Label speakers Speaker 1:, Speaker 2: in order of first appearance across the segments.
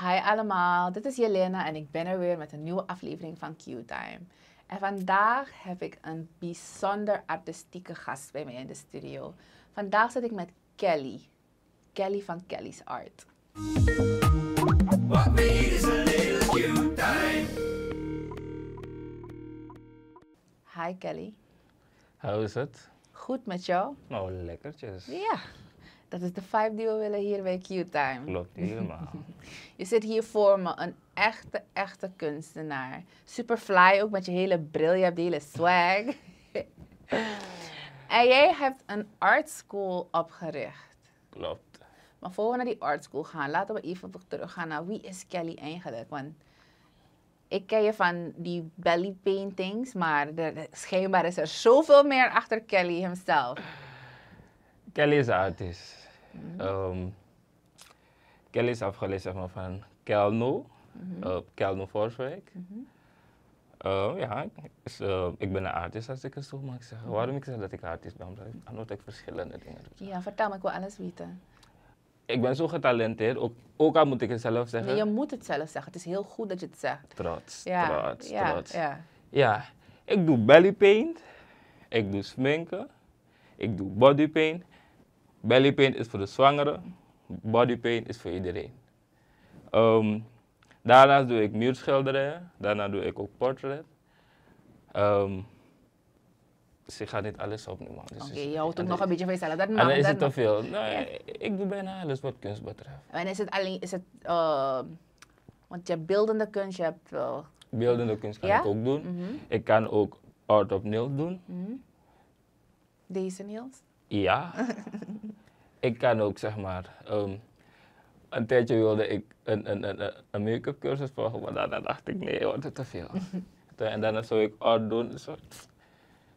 Speaker 1: Hi allemaal, dit is Jelena en ik ben er weer met een nieuwe aflevering van Q-Time. En vandaag heb ik een bijzonder artistieke gast bij mij in de studio. Vandaag zit ik met Kelly. Kelly van Kelly's Art. Wat is
Speaker 2: een Q-Time? Hi Kelly. Hoe is het?
Speaker 1: Goed met jou?
Speaker 2: Oh, lekkertjes. Ja.
Speaker 1: Dat is de vibe die we willen hier bij Q-Time. Klopt, helemaal. je zit hier voor me, een echte, echte kunstenaar. Super fly, ook met je hele bril, je hebt de hele swag. en jij hebt een art school opgericht. Klopt. Maar voor we naar die art school gaan, laten we even terug gaan naar wie is Kelly eigenlijk? Want ik ken je van die belly paintings, maar er, schijnbaar is er zoveel meer achter Kelly himself.
Speaker 2: Kelly is artist. Mm -hmm. um, Kelly is afgeleid zeg maar, van Kelno, mm -hmm. Kelno Forswijk. Mhm. Uh, ja, uh, ik ben een artiest als ik het zo mag zeggen. Waarom mhm. ik zeg dat ik artiest ben, omdat ik, omdat verschillende dingen
Speaker 1: doe. Ja, vertel me, ik wil alles weten.
Speaker 2: Ik ben zo getalenteerd, ook, ook al moet ik het zelf zeggen. je
Speaker 1: moet het zelf zeggen. Het is heel goed dat je het zegt.
Speaker 2: Trots, ja, trots, trots. Ja. ja, ik doe belly paint, ik doe sminken, ik doe body paint. Belly pain is voor de zwangere. Body pain is voor iedereen. Um, daarnaast doe ik muurschilderijen. Daarna doe ik ook portret. Um, dus ik ga niet alles opnemen. Dus Oké, okay, je
Speaker 1: houdt ook nog een beetje van jezelf. Dat is het te veel. Nou, Ik doe bijna
Speaker 2: alles wat kunst betreft.
Speaker 1: En is het alleen, is het, ehm, want je hebt beeldende kunst, je hebt... wel. Eh,
Speaker 2: beeldende kunst kan ik ook doen. Mhm. Ik kan ook art of neil doen.
Speaker 1: Mm Deze nails?
Speaker 2: Ja. ik kan ook, zeg maar. Ehm, een tijdje wilde ik een, een, een, een make-up cursus volgen, maar daar, dacht ik, nee het te veel. en daarna zou ik art doen, zo,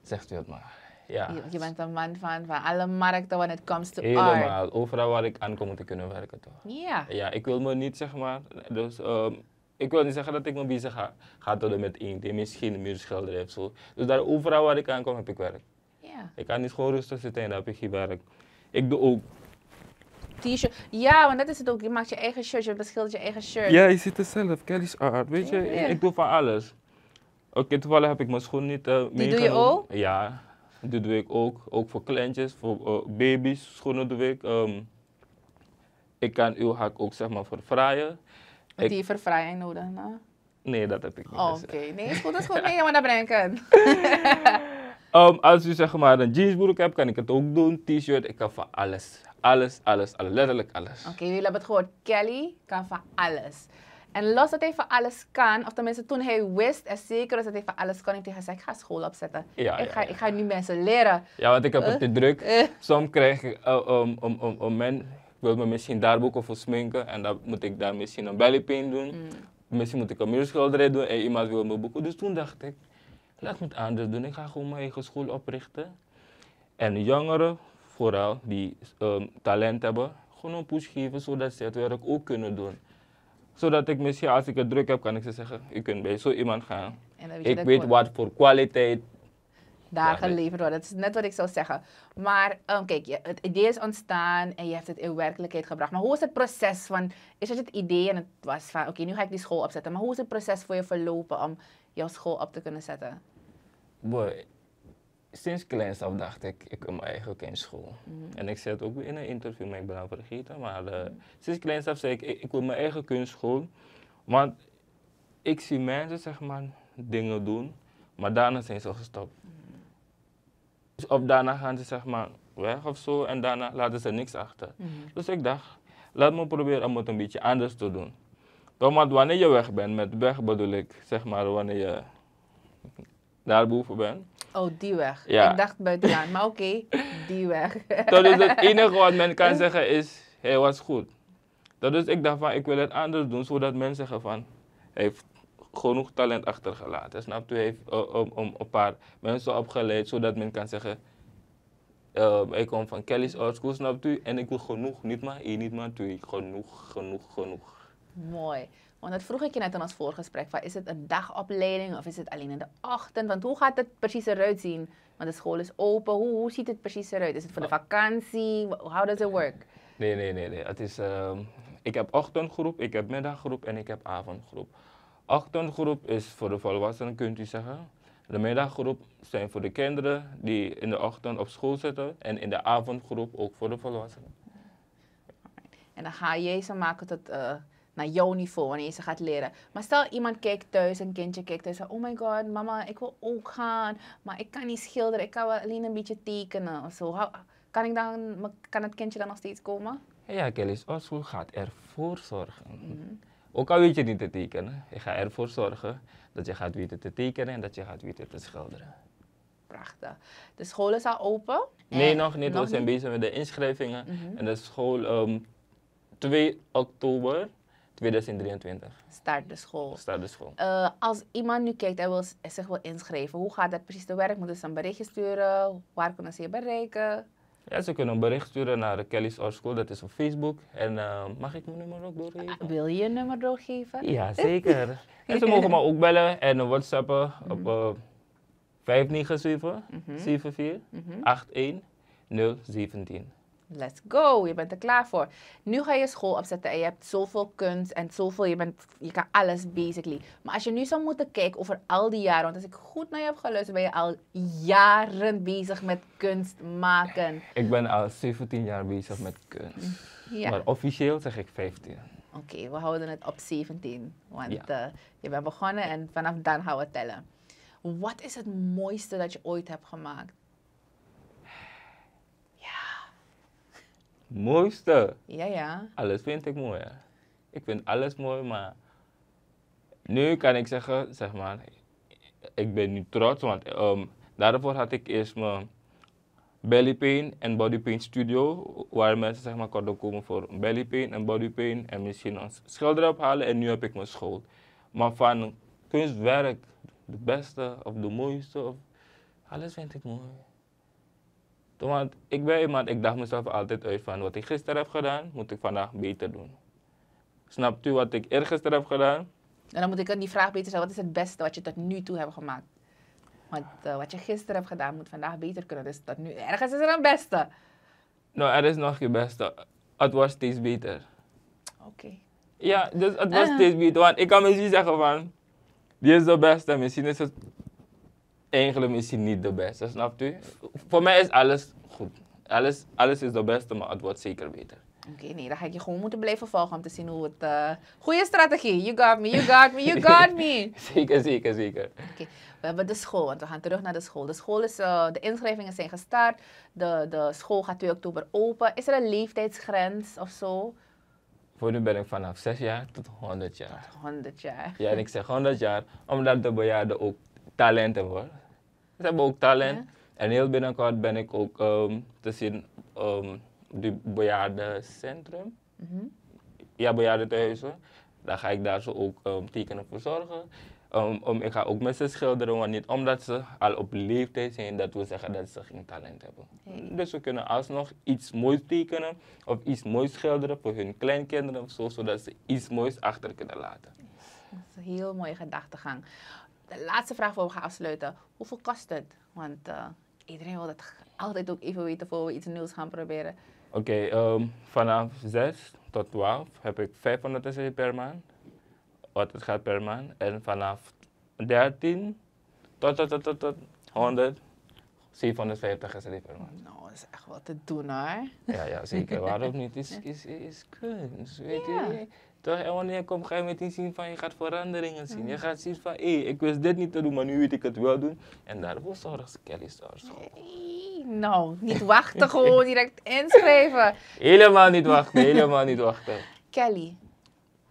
Speaker 2: zegt u het maar. Ja. Je, bent
Speaker 1: een man van, van alle markten wat het komt te Helemaal, Helemaal,
Speaker 2: overal waar ik aan kom te kunnen werken toch.
Speaker 1: Ja. Ja, ik
Speaker 2: wil me niet, zeg maar, dus... Ehm, ik wil niet zeggen dat ik me bezig ga, ga doen met één die misschien muurschilderen of zo. Dus daar overal waar ik aan heb ik werk. Ja. Ik kan niet gewoon rustig zitten en daar heb ik geen werk. Ik doe ook.
Speaker 1: T-shirt. Ja, want dat is het ook. Je maakt je eigen shirt, je beschildert je eigen shirt. Ja, je
Speaker 2: ziet het zelf. Kelly's art. Ah, weet je, ik doe van alles. Oké, toevallig heb ik mijn schoen niet uh, Die doe je ook? Ja, die doe ik ook. Ook voor kleintjes, voor eh, baby's, schoenen doe ik. Ehm, ik kan uw hak ook zeg maar verfraaien.
Speaker 1: Heb je verfraaiing nodig? Nou?
Speaker 2: Nee, dat heb ik niet.
Speaker 1: Oh, dus, eh. Oké, nee, is goed, dat is goed. Nee, maar dat breng ik
Speaker 2: Ehm, als u zeg maar een jeansbroek hebt, kan ik het ook doen. T-shirt, ik kan van alles. Alles, alles, alles. Letterlijk alles.
Speaker 1: Oké, jullie hebben het gehoord. Kelly kan van alles. En los dat hij van alles kan, of tenminste toen hij wist en zeker was dat hij van alles kan, ik tegen zei, ik ga school opzetten. Ja, ik, ga, ik ga nu mensen leren.
Speaker 2: Ja, want ik heb het te eh. druk. Eh. Soms krijg ik, eh, om, om, om, om men wil me misschien daar boeken voor sminken en dan moet ik daar misschien een bellypain doen. Mm. Misschien moet ik een muurschilderij doen en iemand wil me boeken. Dus toen dacht ik, laat me het anders doen. Ik ga gewoon mijn eigen school oprichten. En jongeren, vooral die ehm, talent hebben, gewoon een push geven zodat ze het werk ook kunnen doen. Zodat ik misschien, als ik het druk heb, kan ik ze zeggen: je kunt bij zo iemand gaan. ik weet wat voor kwaliteit
Speaker 1: daar geleverd worden. Dat is net wat ik zou zeggen. Maar ehm, kijk, het idee is ontstaan en je hebt het in werkelijkheid gebracht. Maar hoe is het proces van, is het het idee en het was van, oké, nu ga ik die school opzetten. Maar hoe is het proces voor je verlopen om jouw school op te kunnen zetten?
Speaker 2: Boy, sinds kleins af dacht ik, ik kom eigenlijk in school. Mhm. En ik zet ook in een interview met Bra Brigitte, maar uh, mm -hmm. sinds kleins af zei ik, ik, ik wil mijn eigen kunstschool. Want ik zie mensen, zeg maar, dingen doen, maar daarna zijn ze gestopt. Mm of daarna gaan ze, zeg maar, weg of zo en daarna laten ze niks achter. Mhm. Dus ik dacht, laat me proberen om het een beetje anders te doen. Toch, maar wanneer je weg bent, met weg bedoel ik, zeg maar wanneer je daar boven bent.
Speaker 1: Oh, die weg. Ja. Ik dacht buitenaan, maar oké, die weg. Dat is het enige wat men kan
Speaker 2: zeggen is, hij was goed. Dat is ik dacht van, ik wil het anders doen, zodat mensen zeggen van, hij heeft genoeg talent achtergelaten. Snapt u? Hij heeft eh, om um, een paar mensen opgeleid, zodat men kan zeggen, eh, ik kom van Kelly's Art School, snapt u? En ik wil genoeg, niet maar één, niet maar twee, genoeg, genoeg, genoeg.
Speaker 1: Mooi. Want dat vroeg ik je net in ons voorgesprek. Van, is het een dagopleiding of is het alleen in de ochtend? Want hoe gaat het precies eruit zien? Want de school is open. Hoe, hoe ziet het precies eruit? Is het voor de ah. vakantie? How does it work?
Speaker 2: Nee, nee, nee. nee. Het is, ehm, ik heb ochtendgroep, ik heb middaggroep en ik heb avondgroep. Ochtendgroep is voor de volwassenen, kunt u zeggen. De middaggroep zijn voor de kinderen die in de ochtend op school zitten. En in de avondgroep ook voor de volwassenen.
Speaker 1: En dan ga je ze maken tot... Eh, naar jouw niveau wanneer ze gaat leren. Maar stel iemand kijkt thuis, een kindje kijkt thuis oh my god, mama, ik wil ook gaan, maar ik kan niet schilderen, ik kan wel alleen een beetje tekenen zo. Kan, ik dan, kan het kindje dan nog steeds komen?
Speaker 2: Ja, Kelly, school gaat ervoor zorgen. Mhm. Ook al weet je niet te tekenen, je gaat ervoor zorgen dat je gaat weten te tekenen en dat je gaat weten te schilderen.
Speaker 1: Prachtig. De school is al open?
Speaker 2: Nee, nog niet. we zijn bezig met de inschrijvingen. Mhm. En de school um, ehm, 2 oktober 2023. Start de school. Start de school.
Speaker 1: Eh, als iemand nu kijkt en wil, zich wil inschrijven, hoe gaat dat precies te werk? Moeten ze een berichtje sturen? Waar kunnen ze je bereiken?
Speaker 2: Ja, ze kunnen een bericht sturen naar Kelly's Art School, dat is op Facebook. En eh, mag ik mijn nummer ook
Speaker 1: doorgeven? Ah, wil je je nummer doorgeven? Ja, zeker. en ze mogen me
Speaker 2: ook bellen en whatsappen op uh, 597 74 mm 81 017.
Speaker 1: Let's go, je bent er klaar voor. Nu ga je school opzetten en je hebt zoveel kunst en zoveel, je, bent, je kan alles basically. Maar als je nu zou moeten kijken over al die jaren, want als ik goed naar je heb geluisterd, ben je al jaren bezig met kunst maken.
Speaker 2: Ik ben al 17 jaar bezig met kunst. Mm, ja. Maar officieel zeg ik 15.
Speaker 1: Oké, we houden het op 17, want eh, je bent begonnen en vanaf dan gaan we tellen. Wat is het mooiste dat je ooit hebt gemaakt?
Speaker 2: mooiste. Ja, ja. Alles vind ik mooi. Ik vind alles mooi, maar nu kan ik zeggen, zeg maar, ik ben nu trots, want ehm, daarvoor had ik eerst mijn belly pain en body pain studio, waar mensen zeg maar konden komen voor belly pain en body pain en misschien een schilder ophalen en nu heb ik mijn school. Maar van kunstwerk, de beste of de mooiste, of, alles vind ik mooi. Toen, want ik ben iemand, ik dacht mezelf altijd uit van wat ik gisteren heb gedaan, moet ik vandaag beter doen. Snapt u wat ik gisteren heb gedaan?
Speaker 1: En dan moet ik die vraag beter stellen, wat is het beste wat je tot nu toe hebt gemaakt? Want eh, wat je gisteren hebt gedaan, moet vandaag beter kunnen. Dus tot nu, ergens is er een beste.
Speaker 2: Nou, er is nog geen beste. Het was steeds beter. Oké. Ja, dus het was steeds beter. Want ik kan misschien zeggen van, die is de beste. Misschien is het eigenlijk is hij niet de beste, snapt u? Voor mij is alles goed. Alles, alles is de beste, maar het wordt zeker beter.
Speaker 1: Oké, nee, dan ga ik je gewoon moeten blijven volgen om te zien hoe het... Uh... Goede strategie. You got me, you got me, you got me.
Speaker 2: zeker, zeker, zeker.
Speaker 1: Oké, we hebben de school, want we gaan terug naar de school. De school is... Eh, de inschrijvingen zijn gestart. De, de school gaat 2 oktober open. Is er een leeftijdsgrens of zo?
Speaker 2: Voor nu ben ik vanaf 6 jaar tot 100 jaar.
Speaker 1: 100 jaar. Ja, en ik
Speaker 2: zeg 100 jaar, omdat de bejaarden ook talenten hoor. Ze hebben ook talent. En heel binnenkort ben ik ook um, te zien ehm, op um, het bejaardencentrum. Mm -hmm. Ja, bejaardentehuizen. Daar ga ik daar zo ook ehm, tekenen voor zorgen. ik ga ook met ze schilderen, want niet omdat ze al op leeftijd zijn dat we zeggen dat ze geen talent hebben. Dus we kunnen alsnog iets moois tekenen of iets moois schilderen voor hun kleinkinderen of zo, zodat ze iets moois achter kunnen laten.
Speaker 1: Dat is een heel mooie gedachtegang de laatste vraag voor we gaan afsluiten. Hoeveel kost het? Want eh, iedereen wil dat altijd ook even weten voor we iets nieuws gaan proberen.
Speaker 2: Oké, ehm, vanaf 6 tot 12 heb ik 500 per maand. Wat het gaat per maand. En vanaf 13 tot, tot, tot, tot, 100, 750 SE per maand. Nou, dat
Speaker 1: is echt wat te doen hoor.
Speaker 2: Ja, ja zeker. Waarom niet? Is, is, is kunst, weet je. Ja. Toch? En wanneer kom, ga je die zien van je gaat veranderingen zien. Je mm. gaat zien van, hé, ik wist dit niet te doen, maar nu weet ik het wel doen. En daarvoor zorgt Kelly Stars
Speaker 1: Nou, niet wachten, gewoon direct inschrijven.
Speaker 2: Helemaal niet wachten, helemaal niet wachten.
Speaker 1: Kelly,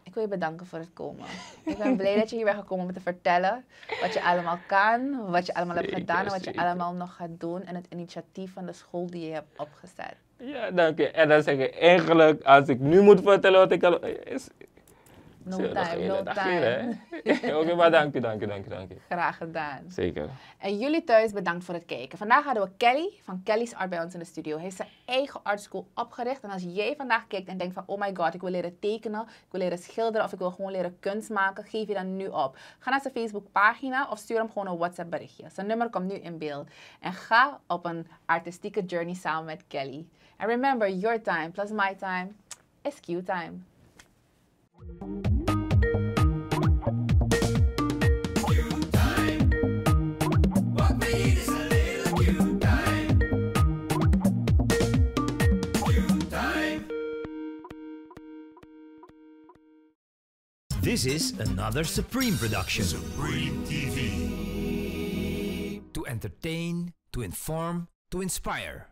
Speaker 1: ik wil je bedanken voor het komen. Ik ben blij dat je hier bent gekomen om te vertellen wat je allemaal kan, wat je allemaal hebt gedaan en wat je allemaal nog gaat doen. En het initiatief van de school die je hebt opgezet.
Speaker 2: Ja, dank nou, je. En dan zeg ik eigenlijk, als ik nu moet vertellen wat ik al... Is,
Speaker 1: no zo, time, no time.
Speaker 2: Oké, okay, maar dank je, dank je, dank je, dank je.
Speaker 1: Graag gedaan. Zeker. En jullie thuis, bedankt voor het kijken. Vandaag hadden we Kelly van Kelly's Art bij ons in de studio. Hij heeft zijn eigen art school opgericht. En als jij vandaag kijkt en denkt van, oh my god, ik wil leren tekenen, ik wil leren schilderen of ik wil gewoon leren kunst maken, geef je dan nu op. Ga naar zijn Facebookpagina of stuur hem gewoon een WhatsApp berichtje. Zijn nummer komt nu in beeld. En ga op een artistieke journey samen met Kelly. And remember, your time plus my time is Q time. This is another Supreme production. Supreme TV.
Speaker 2: To entertain, to inform, to inspire.